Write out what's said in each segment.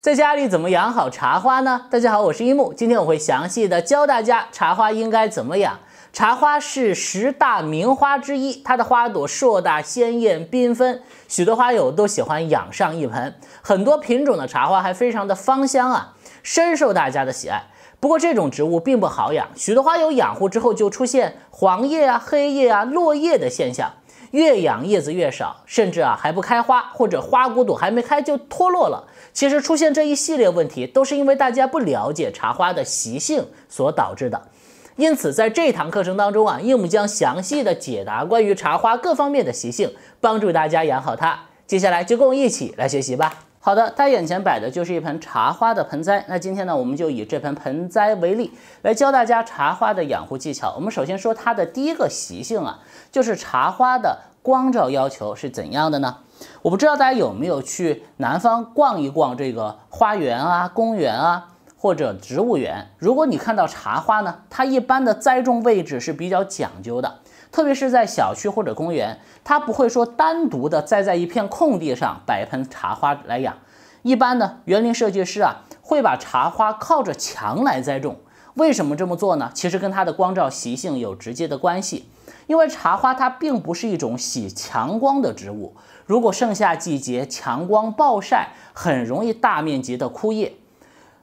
在家里怎么养好茶花呢？大家好，我是一木，今天我会详细的教大家茶花应该怎么养。茶花是十大名花之一，它的花朵硕大、鲜艳、缤纷，许多花友都喜欢养上一盆。很多品种的茶花还非常的芳香啊，深受大家的喜爱。不过这种植物并不好养，许多花友养护之后就出现黄叶啊、黑叶啊、落叶的现象。越养叶子越少，甚至啊还不开花，或者花骨朵还没开就脱落了。其实出现这一系列问题，都是因为大家不了解茶花的习性所导致的。因此，在这堂课程当中啊，叶木将详细的解答关于茶花各方面的习性，帮助大家养好它。接下来就跟我一起来学习吧。好的，大家眼前摆的就是一盆茶花的盆栽。那今天呢，我们就以这盆盆栽为例，来教大家茶花的养护技巧。我们首先说它的第一个习性啊，就是茶花的光照要求是怎样的呢？我不知道大家有没有去南方逛一逛这个花园啊、公园啊或者植物园？如果你看到茶花呢，它一般的栽种位置是比较讲究的。特别是在小区或者公园，它不会说单独的栽在一片空地上摆盆茶花来养。一般呢，园林设计师啊会把茶花靠着墙来栽种。为什么这么做呢？其实跟它的光照习性有直接的关系。因为茶花它并不是一种喜强光的植物，如果盛夏季节强光暴晒，很容易大面积的枯叶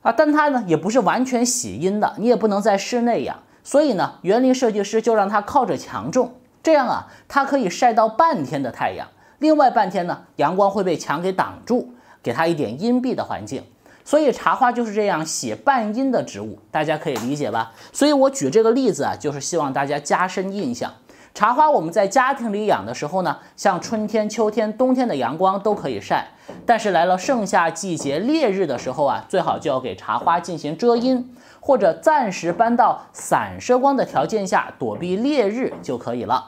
啊。但它呢也不是完全喜阴的，你也不能在室内养。所以呢，园林设计师就让它靠着墙种，这样啊，它可以晒到半天的太阳，另外半天呢，阳光会被墙给挡住，给它一点阴蔽的环境。所以茶花就是这样写半阴的植物，大家可以理解吧？所以我举这个例子啊，就是希望大家加深印象。茶花我们在家庭里养的时候呢，像春天、秋天、冬天的阳光都可以晒，但是来了盛夏季节烈日的时候啊，最好就要给茶花进行遮阴，或者暂时搬到散射光的条件下躲避烈日就可以了。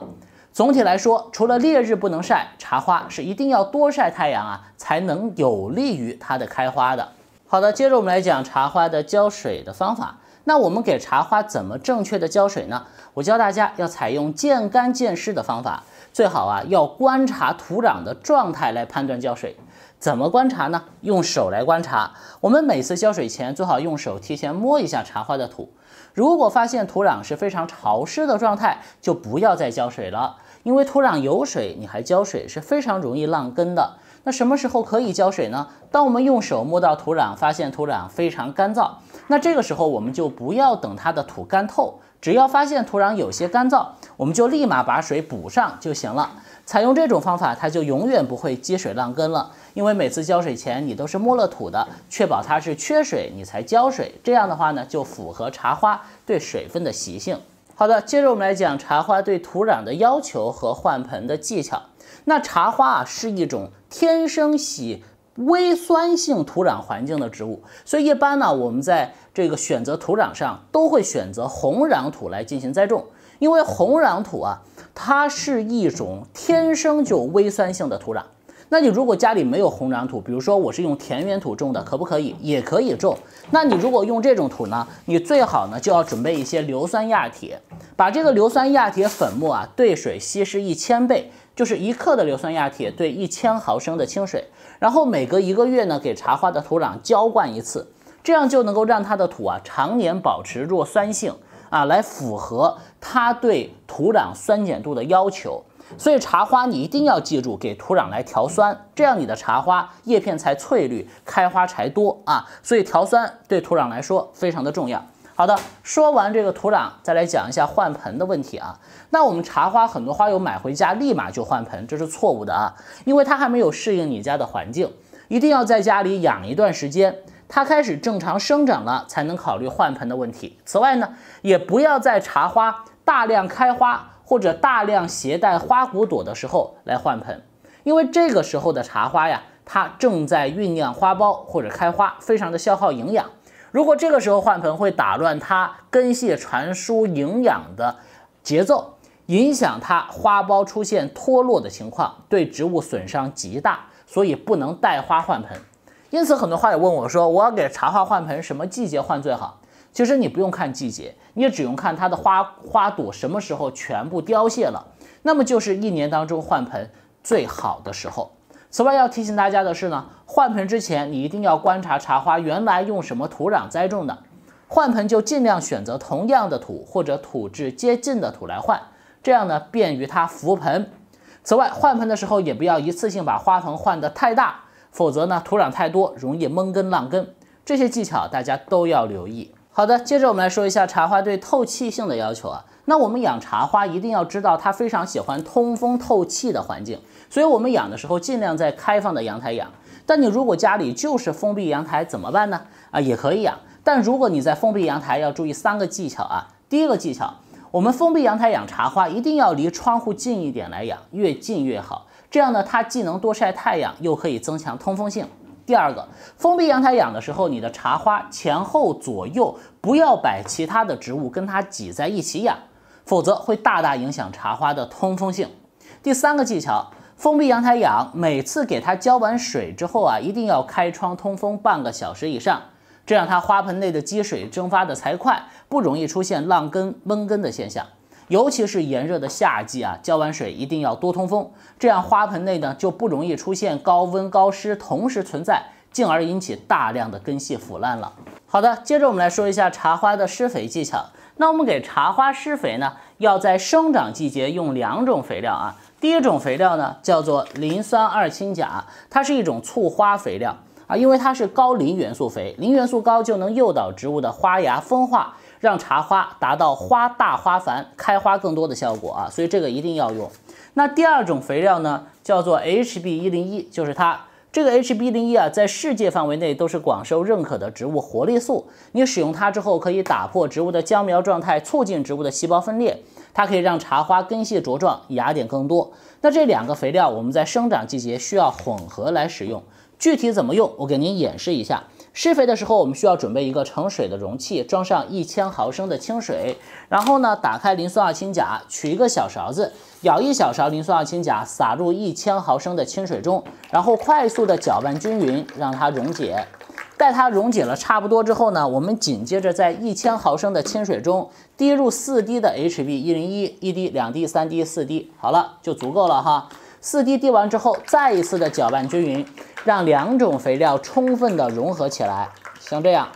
总体来说，除了烈日不能晒，茶花是一定要多晒太阳啊，才能有利于它的开花的。好的，接着我们来讲茶花的浇水的方法。那我们给茶花怎么正确的浇水呢？我教大家要采用见干见湿的方法，最好啊要观察土壤的状态来判断浇水。怎么观察呢？用手来观察。我们每次浇水前最好用手提前摸一下茶花的土，如果发现土壤是非常潮湿的状态，就不要再浇水了，因为土壤有水你还浇水是非常容易烂根的。那什么时候可以浇水呢？当我们用手摸到土壤，发现土壤非常干燥。那这个时候我们就不要等它的土干透，只要发现土壤有些干燥，我们就立马把水补上就行了。采用这种方法，它就永远不会积水烂根了，因为每次浇水前你都是摸了土的，确保它是缺水，你才浇水。这样的话呢，就符合茶花对水分的习性。好的，接着我们来讲茶花对土壤的要求和换盆的技巧。那茶花啊是一种天生喜。微酸性土壤环境的植物，所以一般呢，我们在这个选择土壤上都会选择红壤土来进行栽种，因为红壤土啊，它是一种天生就微酸性的土壤。那你如果家里没有红壤土，比如说我是用田园土种的，可不可以？也可以种。那你如果用这种土呢，你最好呢就要准备一些硫酸亚铁，把这个硫酸亚铁粉末啊兑水稀释一千倍，就是一克的硫酸亚铁兑一千毫升的清水。然后每隔一个月呢，给茶花的土壤浇灌一次，这样就能够让它的土啊常年保持弱酸性啊，来符合它对土壤酸碱度的要求。所以茶花你一定要记住，给土壤来调酸，这样你的茶花叶片才翠绿，开花才多啊。所以调酸对土壤来说非常的重要。好的，说完这个土壤，再来讲一下换盆的问题啊。那我们茶花很多花友买回家立马就换盆，这是错误的啊，因为它还没有适应你家的环境，一定要在家里养一段时间，它开始正常生长了，才能考虑换盆的问题。此外呢，也不要在茶花大量开花或者大量携带花骨朵的时候来换盆，因为这个时候的茶花呀，它正在酝酿花苞或者开花，非常的消耗营养。如果这个时候换盆，会打乱它根系传输营养的节奏，影响它花苞出现脱落的情况，对植物损伤极大，所以不能带花换盆。因此，很多花友问我，说我要给茶花换盆，什么季节换最好？其实你不用看季节，你也只用看它的花花朵什么时候全部凋谢了，那么就是一年当中换盆最好的时候。此外，要提醒大家的是呢，换盆之前你一定要观察茶花原来用什么土壤栽种的，换盆就尽量选择同样的土或者土质接近的土来换，这样呢便于它服盆。此外，换盆的时候也不要一次性把花盆换的太大，否则呢土壤太多容易闷根烂根。这些技巧大家都要留意。好的，接着我们来说一下茶花对透气性的要求啊。那我们养茶花一定要知道它非常喜欢通风透气的环境，所以我们养的时候尽量在开放的阳台养。但你如果家里就是封闭阳台怎么办呢？啊，也可以养，但如果你在封闭阳台要注意三个技巧啊。第一个技巧，我们封闭阳台养茶花一定要离窗户近一点来养，越近越好。这样呢，它既能多晒太阳，又可以增强通风性。第二个，封闭阳台养的时候，你的茶花前后左右不要摆其他的植物跟它挤在一起养，否则会大大影响茶花的通风性。第三个技巧，封闭阳台养，每次给它浇完水之后啊，一定要开窗通风半个小时以上，这样它花盆内的积水蒸发的才快，不容易出现烂根、闷根的现象。尤其是炎热的夏季啊，浇完水一定要多通风，这样花盆内呢就不容易出现高温高湿同时存在，进而引起大量的根系腐烂了。好的，接着我们来说一下茶花的施肥技巧。那我们给茶花施肥呢，要在生长季节用两种肥料啊。第一种肥料呢叫做磷酸二氢钾，它是一种促花肥料啊，因为它是高磷元素肥，磷元素高就能诱导植物的花芽分化。让茶花达到花大花繁、开花更多的效果啊，所以这个一定要用。那第二种肥料呢，叫做 HB 一零一，就是它。这个 HB 零一啊，在世界范围内都是广受认可的植物活力素。你使用它之后，可以打破植物的僵苗状态，促进植物的细胞分裂。它可以让茶花根系茁壮，芽点更多。那这两个肥料，我们在生长季节需要混合来使用。具体怎么用，我给您演示一下。施肥的时候，我们需要准备一个盛水的容器，装上一千毫升的清水，然后呢，打开磷酸二氢钾，取一个小勺子，舀一小勺磷酸二氢钾，撒入一千毫升的清水中，然后快速的搅拌均匀，让它溶解。待它溶解了差不多之后呢，我们紧接着在一千毫升的清水中滴入四滴的 HB 一零一，一滴、两滴、三滴、四滴，好了就足够了哈。四滴滴完之后，再一次的搅拌均匀。让两种肥料充分的融合起来，像这样，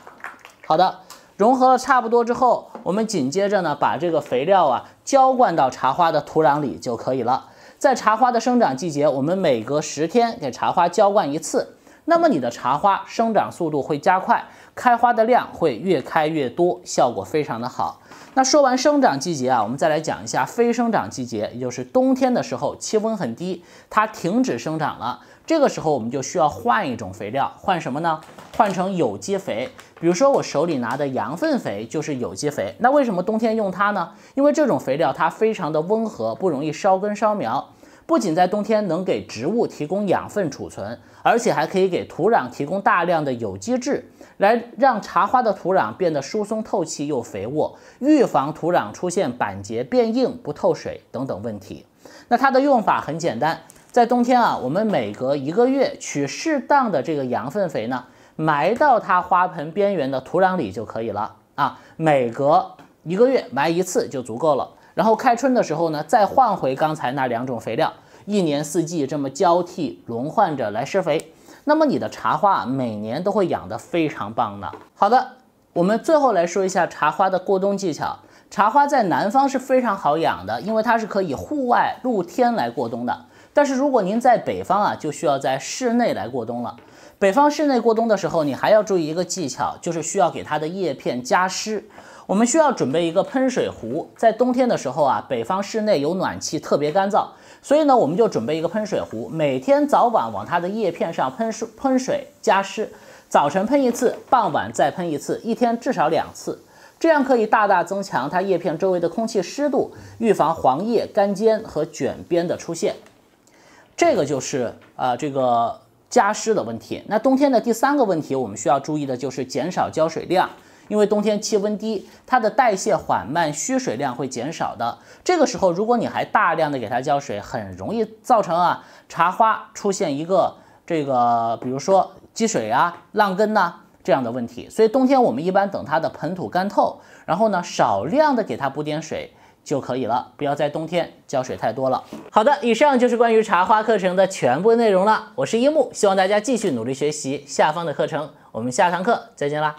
好的，融合了差不多之后，我们紧接着呢，把这个肥料啊浇灌到茶花的土壤里就可以了。在茶花的生长季节，我们每隔十天给茶花浇灌一次，那么你的茶花生长速度会加快，开花的量会越开越多，效果非常的好。那说完生长季节啊，我们再来讲一下非生长季节，也就是冬天的时候，气温很低，它停止生长了。这个时候我们就需要换一种肥料，换什么呢？换成有机肥。比如说我手里拿的羊粪肥就是有机肥。那为什么冬天用它呢？因为这种肥料它非常的温和，不容易烧根烧苗。不仅在冬天能给植物提供养分储存，而且还可以给土壤提供大量的有机质，来让茶花的土壤变得疏松透气又肥沃，预防土壤出现板结变硬、不透水等等问题。那它的用法很简单。在冬天啊，我们每隔一个月取适当的这个羊粪肥呢，埋到它花盆边缘的土壤里就可以了啊。每隔一个月埋一次就足够了。然后开春的时候呢，再换回刚才那两种肥料，一年四季这么交替轮换着来施肥，那么你的茶花每年都会养得非常棒呢。好的，我们最后来说一下茶花的过冬技巧。茶花在南方是非常好养的，因为它是可以户外露天来过冬的。但是如果您在北方啊，就需要在室内来过冬了。北方室内过冬的时候，你还要注意一个技巧，就是需要给它的叶片加湿。我们需要准备一个喷水壶，在冬天的时候啊，北方室内有暖气，特别干燥，所以呢，我们就准备一个喷水壶，每天早晚往它的叶片上喷喷水加湿，早晨喷一次，傍晚再喷一次，一天至少两次，这样可以大大增强它叶片周围的空气湿度，预防黄叶、干尖和卷边的出现。这个就是呃，这个加湿的问题。那冬天的第三个问题，我们需要注意的就是减少浇水量，因为冬天气温低，它的代谢缓慢，需水量会减少的。这个时候，如果你还大量的给它浇水，很容易造成啊，茶花出现一个这个，比如说积水啊、烂根呐这样的问题。所以冬天我们一般等它的盆土干透，然后呢，少量的给它补点水。就可以了，不要在冬天浇水太多了。好的，以上就是关于茶花课程的全部内容了。我是樱木，希望大家继续努力学习下方的课程。我们下堂课再见啦。